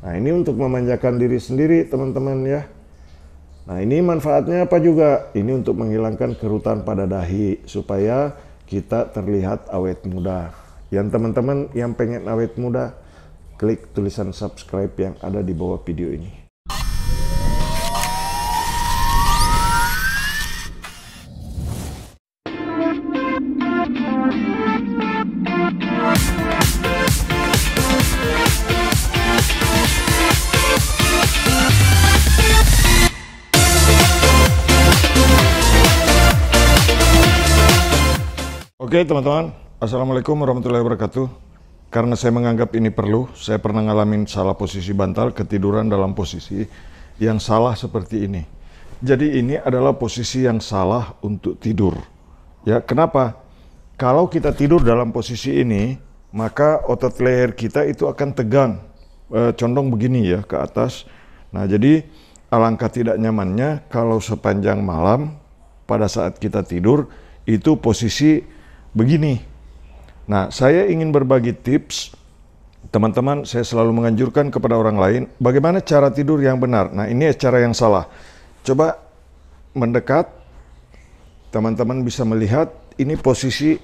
Nah ini untuk memanjakan diri sendiri teman-teman ya. Nah ini manfaatnya apa juga? Ini untuk menghilangkan kerutan pada dahi supaya kita terlihat awet muda. Yang teman-teman yang pengen awet muda, klik tulisan subscribe yang ada di bawah video ini. Oke teman-teman, Assalamualaikum warahmatullahi wabarakatuh. Karena saya menganggap ini perlu, saya pernah ngalamin salah posisi bantal, ketiduran dalam posisi yang salah seperti ini. Jadi ini adalah posisi yang salah untuk tidur. Ya, kenapa? Kalau kita tidur dalam posisi ini, maka otot leher kita itu akan tegang, e, condong begini ya ke atas. Nah, jadi alangkah tidak nyamannya kalau sepanjang malam pada saat kita tidur itu posisi begini. Nah, saya ingin berbagi tips. Teman-teman, saya selalu menganjurkan kepada orang lain bagaimana cara tidur yang benar. Nah, ini cara yang salah. Coba mendekat, teman-teman bisa melihat ini posisi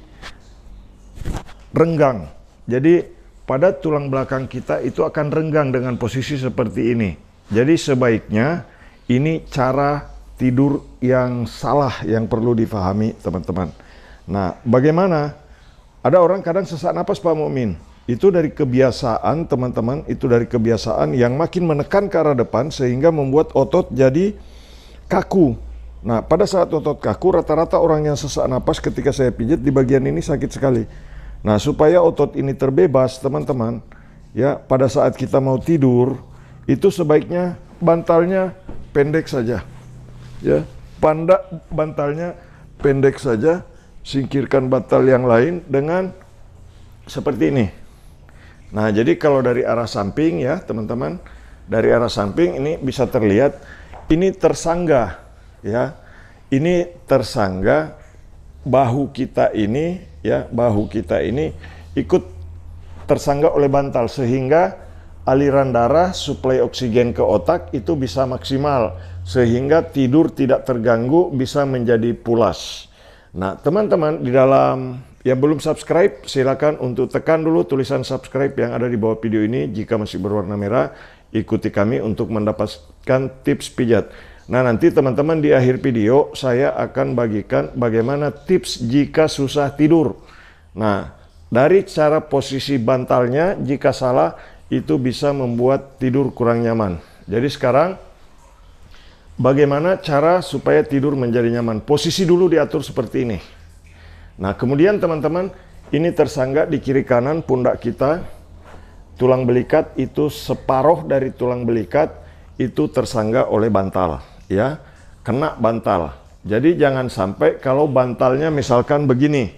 renggang. Jadi pada tulang belakang kita itu akan renggang dengan posisi seperti ini. Jadi sebaiknya ini cara tidur yang salah yang perlu difahami teman-teman. Nah, bagaimana? Ada orang kadang sesak napas Pak Mukmin. Itu dari kebiasaan teman-teman, itu dari kebiasaan yang makin menekan ke arah depan sehingga membuat otot jadi kaku. Nah, pada saat otot kaku rata-rata orang yang sesak napas ketika saya pijat di bagian ini sakit sekali. Nah, supaya otot ini terbebas, teman-teman, ya pada saat kita mau tidur itu sebaiknya bantalnya pendek saja. Ya, panda bantalnya pendek saja singkirkan batal yang lain dengan seperti ini. Nah, jadi kalau dari arah samping ya, teman-teman, dari arah samping ini bisa terlihat ini tersanggah ya. Ini tersanggah bahu kita ini ya, bahu kita ini ikut tersanggah oleh bantal sehingga aliran darah suplai oksigen ke otak itu bisa maksimal sehingga tidur tidak terganggu bisa menjadi pulas. Nah, teman-teman di dalam yang belum subscribe, silakan untuk tekan dulu tulisan subscribe yang ada di bawah video ini. Jika masih berwarna merah, ikuti kami untuk mendapatkan tips pijat. Nah, nanti teman-teman di akhir video saya akan bagikan bagaimana tips jika susah tidur. Nah, dari cara posisi bantalnya jika salah itu bisa membuat tidur kurang nyaman. Jadi sekarang Bagaimana cara supaya tidur menjadi nyaman? Posisi dulu diatur seperti ini. Nah, kemudian teman-teman, ini tersanggah di kiri kanan pundak kita. Tulang belikat itu separuh dari tulang belikat itu tersanggah oleh bantal, ya. Kena bantal. Jadi jangan sampai kalau bantalnya misalkan begini.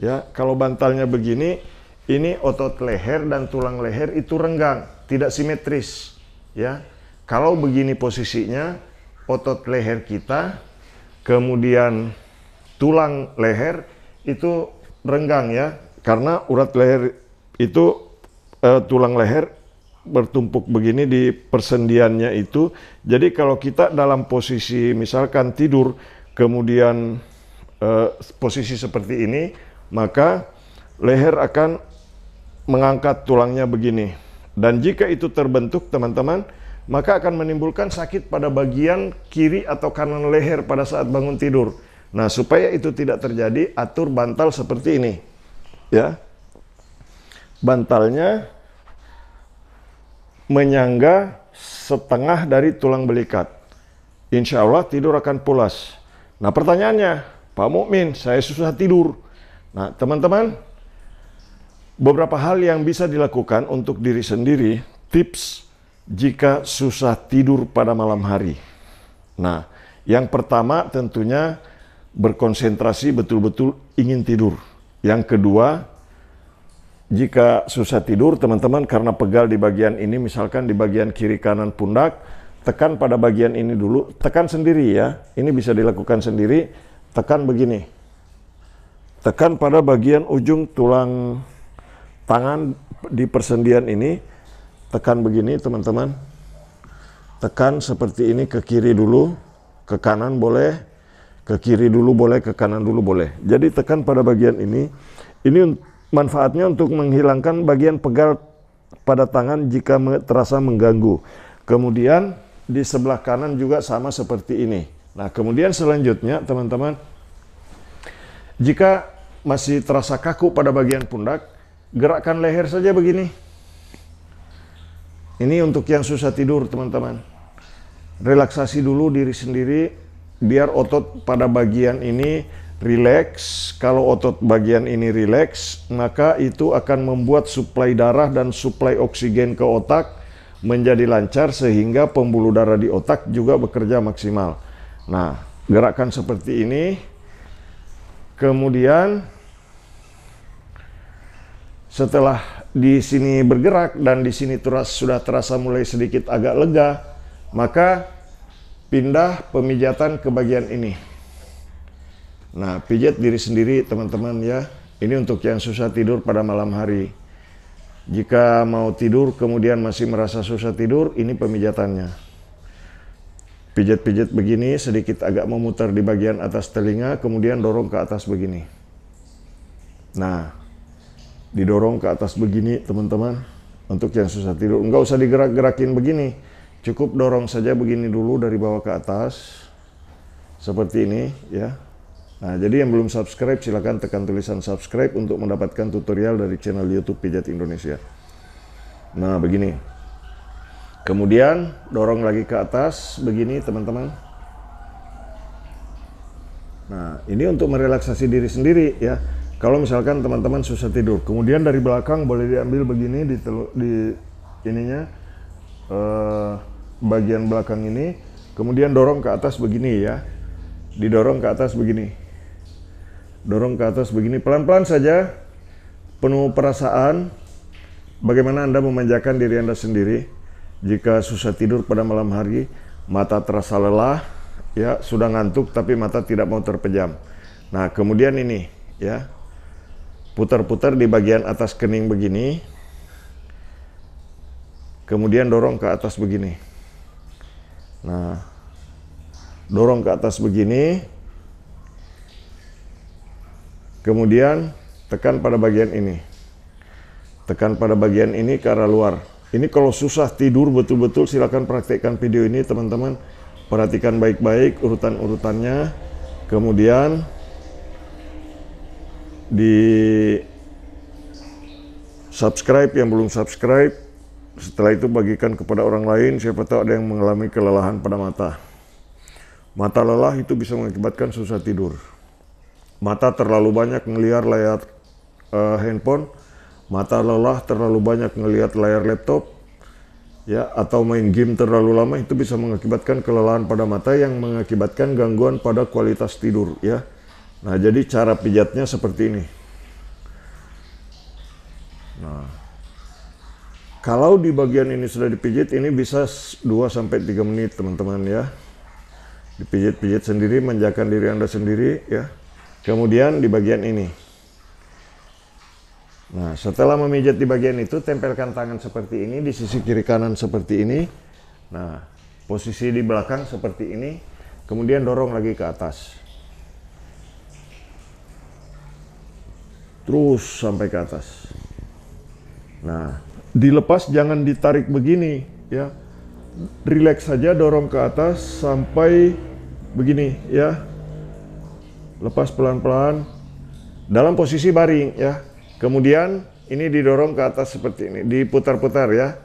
Ya, kalau bantalnya begini, ini otot leher dan tulang leher itu renggang, tidak simetris, ya. Kalau begini posisinya, otot leher kita, kemudian tulang leher itu renggang ya, karena urat leher itu uh, tulang leher bertumpuk begini di persendiannya itu. Jadi kalau kita dalam posisi misalkan tidur kemudian uh, posisi seperti ini, maka leher akan mengangkat tulangnya begini. Dan jika itu terbentuk, teman-teman, maka akan menimbulkan sakit pada bagian kiri atau kanan leher pada saat bangun tidur. Nah, supaya itu tidak terjadi, atur bantal seperti ini. Ya. Bantalnya menyangga setengah dari tulang belikat. Insya Allah tidur akan pulas. Nah pertanyaannya, Pak Mukmin, saya susah tidur. Nah teman-teman, beberapa hal yang bisa dilakukan untuk diri sendiri, tips jika susah tidur pada malam hari. Nah, yang pertama tentunya berkonsentrasi betul-betul ingin tidur. Yang kedua, jika susah tidur teman-teman karena pegal di bagian ini misalkan di bagian kiri kanan pundak, tekan pada bagian ini dulu, tekan sendiri ya. Ini bisa dilakukan sendiri, tekan begini. Tekan pada bagian ujung tulang tangan di persendian ini tekan begini teman-teman tekan seperti ini ke kiri dulu ke kanan boleh ke kiri dulu boleh ke kanan dulu boleh jadi tekan pada bagian ini ini manfaatnya untuk menghilangkan bagian pegal pada tangan jika terasa mengganggu kemudian di sebelah kanan juga sama seperti ini nah kemudian selanjutnya teman-teman jika masih terasa kaku pada bagian pundak gerakkan leher saja begini ini untuk yang susah tidur, teman-teman. Relaksasi dulu diri sendiri, biar otot pada bagian ini relax. Kalau otot bagian ini relax, maka itu akan membuat suplai darah dan suplai oksigen ke otak menjadi lancar sehingga pembuluh darah di otak juga bekerja maksimal. Nah, gerakan seperti ini. Kemudian setelah di sini bergerak dan di sini teras, sudah terasa mulai sedikit agak lega, maka pindah pemijatan ke bagian ini. Nah, pijat diri sendiri teman-teman ya. Ini untuk yang susah tidur pada malam hari. Jika mau tidur kemudian masih merasa susah tidur, ini pemijatannya. Pijat-pijat begini sedikit agak memutar di bagian atas telinga, kemudian dorong ke atas begini. Nah, didorong ke atas begini teman-teman untuk yang susah tidur nggak usah digerak-gerakin begini cukup dorong saja begini dulu dari bawah ke atas seperti ini ya nah jadi yang belum subscribe silahkan tekan tulisan subscribe untuk mendapatkan tutorial dari channel YouTube Pijat Indonesia nah begini kemudian dorong lagi ke atas begini teman-teman Nah, ini untuk merelaksasi diri sendiri ya. Kalau misalkan teman-teman susah tidur, kemudian dari belakang boleh diambil begini di, di ininya eh, bagian belakang ini, kemudian dorong ke atas begini ya, didorong ke atas begini, dorong ke atas begini, pelan-pelan saja, penuh perasaan, bagaimana anda memanjakan diri anda sendiri jika susah tidur pada malam hari, mata terasa lelah, ya sudah ngantuk tapi mata tidak mau terpejam. Nah kemudian ini ya putar-putar di bagian atas kening begini, kemudian dorong ke atas begini. Nah, dorong ke atas begini, kemudian tekan pada bagian ini. Tekan pada bagian ini ke arah luar. Ini kalau susah tidur betul-betul silakan praktekkan video ini teman-teman. Perhatikan baik-baik urutan-urutannya. Kemudian di subscribe yang belum subscribe setelah itu bagikan kepada orang lain siapa tahu ada yang mengalami kelelahan pada mata mata lelah itu bisa mengakibatkan susah tidur mata terlalu banyak ngeliar layar uh, handphone mata lelah terlalu banyak ngelihat layar laptop ya atau main game terlalu lama itu bisa mengakibatkan kelelahan pada mata yang mengakibatkan gangguan pada kualitas tidur ya Nah, jadi cara pijatnya seperti ini. Nah, kalau di bagian ini sudah dipijit, ini bisa 2-3 menit teman-teman ya. Dipijit-pijit sendiri, menjakan diri Anda sendiri ya. Kemudian di bagian ini. Nah, setelah memijat di bagian itu, tempelkan tangan seperti ini, di sisi kiri kanan seperti ini. Nah, posisi di belakang seperti ini, kemudian dorong lagi ke atas. terus sampai ke atas. Nah, dilepas jangan ditarik begini ya. Relax saja dorong ke atas sampai begini ya. Lepas pelan-pelan dalam posisi baring ya. Kemudian ini didorong ke atas seperti ini, diputar-putar ya.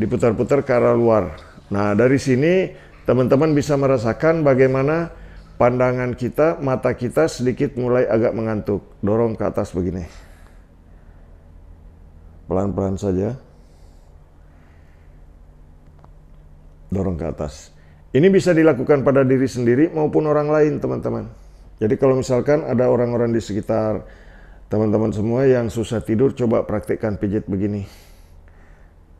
Diputar-putar ke arah luar. Nah, dari sini teman-teman bisa merasakan bagaimana pandangan kita, mata kita sedikit mulai agak mengantuk. Dorong ke atas begini. Pelan-pelan saja. Dorong ke atas. Ini bisa dilakukan pada diri sendiri maupun orang lain, teman-teman. Jadi kalau misalkan ada orang-orang di sekitar teman-teman semua yang susah tidur, coba praktekkan pijit begini.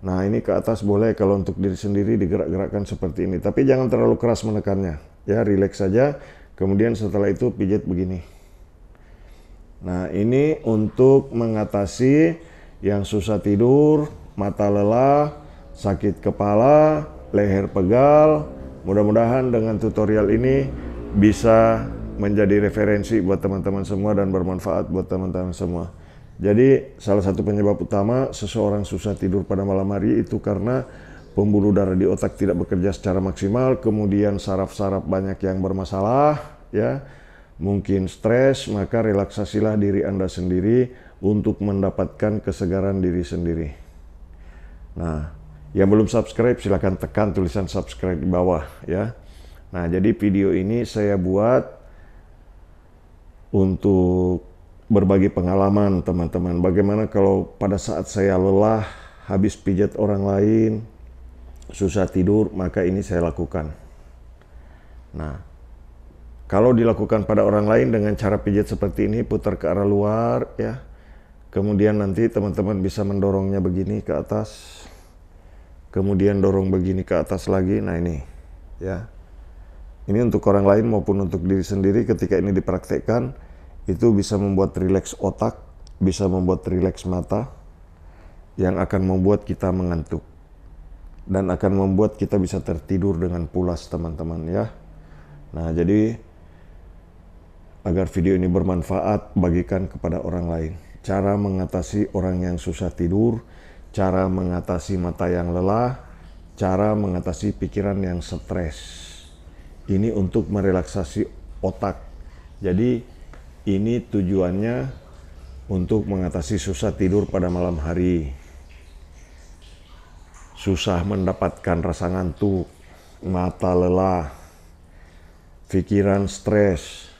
Nah ini ke atas boleh kalau untuk diri sendiri digerak-gerakkan seperti ini. Tapi jangan terlalu keras menekannya ya rileks saja kemudian setelah itu pijat begini nah ini untuk mengatasi yang susah tidur mata lelah sakit kepala leher pegal mudah-mudahan dengan tutorial ini bisa menjadi referensi buat teman-teman semua dan bermanfaat buat teman-teman semua. Jadi salah satu penyebab utama seseorang susah tidur pada malam hari itu karena pembuluh darah di otak tidak bekerja secara maksimal, kemudian saraf-saraf banyak yang bermasalah, ya. Mungkin stres, maka relaksasilah diri Anda sendiri untuk mendapatkan kesegaran diri sendiri. Nah, yang belum subscribe silahkan tekan tulisan subscribe di bawah ya. Nah, jadi video ini saya buat untuk berbagi pengalaman teman-teman. Bagaimana kalau pada saat saya lelah habis pijat orang lain, susah tidur, maka ini saya lakukan. Nah, kalau dilakukan pada orang lain dengan cara pijat seperti ini, putar ke arah luar, ya. Kemudian nanti teman-teman bisa mendorongnya begini ke atas. Kemudian dorong begini ke atas lagi. Nah, ini. Ya. Ini untuk orang lain maupun untuk diri sendiri ketika ini dipraktekkan itu bisa membuat rileks otak, bisa membuat rileks mata yang akan membuat kita mengantuk dan akan membuat kita bisa tertidur dengan pulas teman-teman ya. Nah, jadi agar video ini bermanfaat bagikan kepada orang lain. Cara mengatasi orang yang susah tidur, cara mengatasi mata yang lelah, cara mengatasi pikiran yang stres. Ini untuk merelaksasi otak. Jadi ini tujuannya untuk mengatasi susah tidur pada malam hari susah mendapatkan rasa ngantuk, mata lelah, pikiran stres.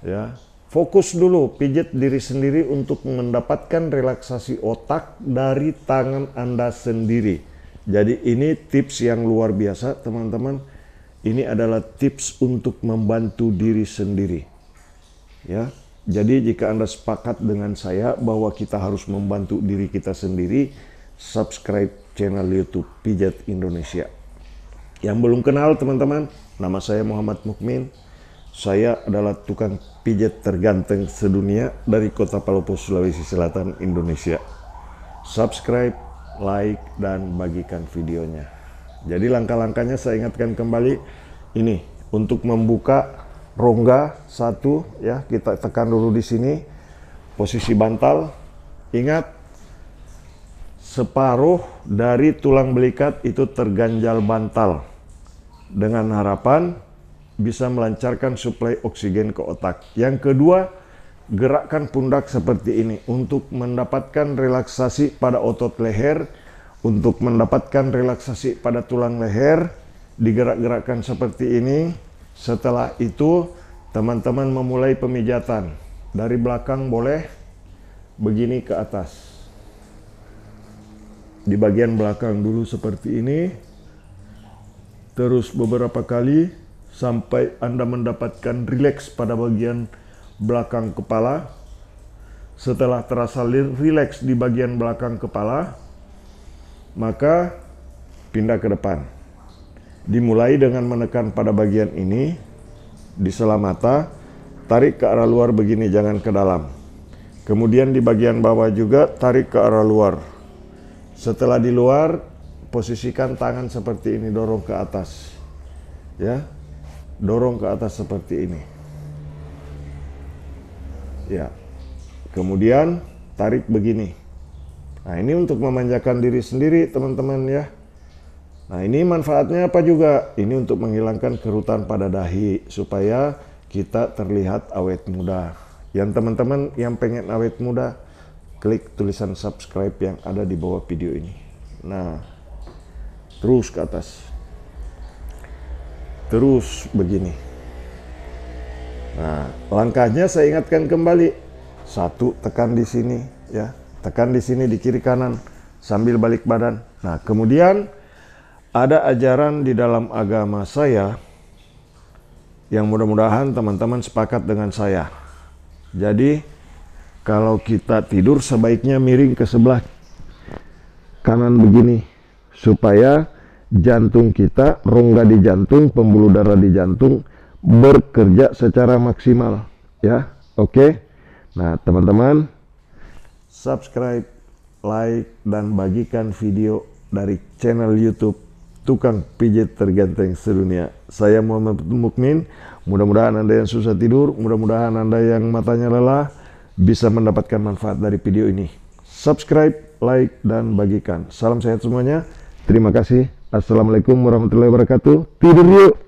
Ya, fokus dulu pijat diri sendiri untuk mendapatkan relaksasi otak dari tangan Anda sendiri. Jadi ini tips yang luar biasa, teman-teman. Ini adalah tips untuk membantu diri sendiri. Ya. Jadi jika Anda sepakat dengan saya bahwa kita harus membantu diri kita sendiri, subscribe channel YouTube Pijat Indonesia. Yang belum kenal teman-teman, nama saya Muhammad Mukmin. Saya adalah tukang pijat terganteng sedunia dari kota Palopo, Sulawesi Selatan, Indonesia. Subscribe, like, dan bagikan videonya. Jadi langkah-langkahnya saya ingatkan kembali, ini untuk membuka rongga satu ya kita tekan dulu di sini posisi bantal ingat separuh dari tulang belikat itu terganjal bantal dengan harapan bisa melancarkan suplai oksigen ke otak. Yang kedua, gerakkan pundak seperti ini untuk mendapatkan relaksasi pada otot leher, untuk mendapatkan relaksasi pada tulang leher, digerak-gerakkan seperti ini. Setelah itu, teman-teman memulai pemijatan. Dari belakang boleh, begini ke atas di bagian belakang dulu seperti ini terus beberapa kali sampai Anda mendapatkan rileks pada bagian belakang kepala setelah terasa rileks di bagian belakang kepala maka pindah ke depan dimulai dengan menekan pada bagian ini di selamata tarik ke arah luar begini jangan ke dalam kemudian di bagian bawah juga tarik ke arah luar setelah di luar, posisikan tangan seperti ini, dorong ke atas. Ya, dorong ke atas seperti ini. Ya, kemudian tarik begini. Nah, ini untuk memanjakan diri sendiri, teman-teman ya. Nah, ini manfaatnya apa juga? Ini untuk menghilangkan kerutan pada dahi supaya kita terlihat awet muda. Yang teman-teman yang pengen awet muda, klik tulisan subscribe yang ada di bawah video ini. Nah, terus ke atas. Terus begini. Nah, langkahnya saya ingatkan kembali. Satu, tekan di sini ya. Tekan di sini di kiri kanan sambil balik badan. Nah, kemudian ada ajaran di dalam agama saya yang mudah-mudahan teman-teman sepakat dengan saya. Jadi, kalau kita tidur sebaiknya miring ke sebelah kanan begini supaya jantung kita, rongga di jantung, pembuluh darah di jantung bekerja secara maksimal ya. Oke. Okay? Nah, teman-teman subscribe, like dan bagikan video dari channel YouTube tukang pijit terganteng sedunia. Saya Muhammad Mukmin. Mudah-mudahan Anda yang susah tidur, mudah-mudahan Anda yang matanya lelah bisa mendapatkan manfaat dari video ini. Subscribe, like, dan bagikan. Salam sehat semuanya. Terima kasih. Assalamualaikum warahmatullahi wabarakatuh. Tidur yuk!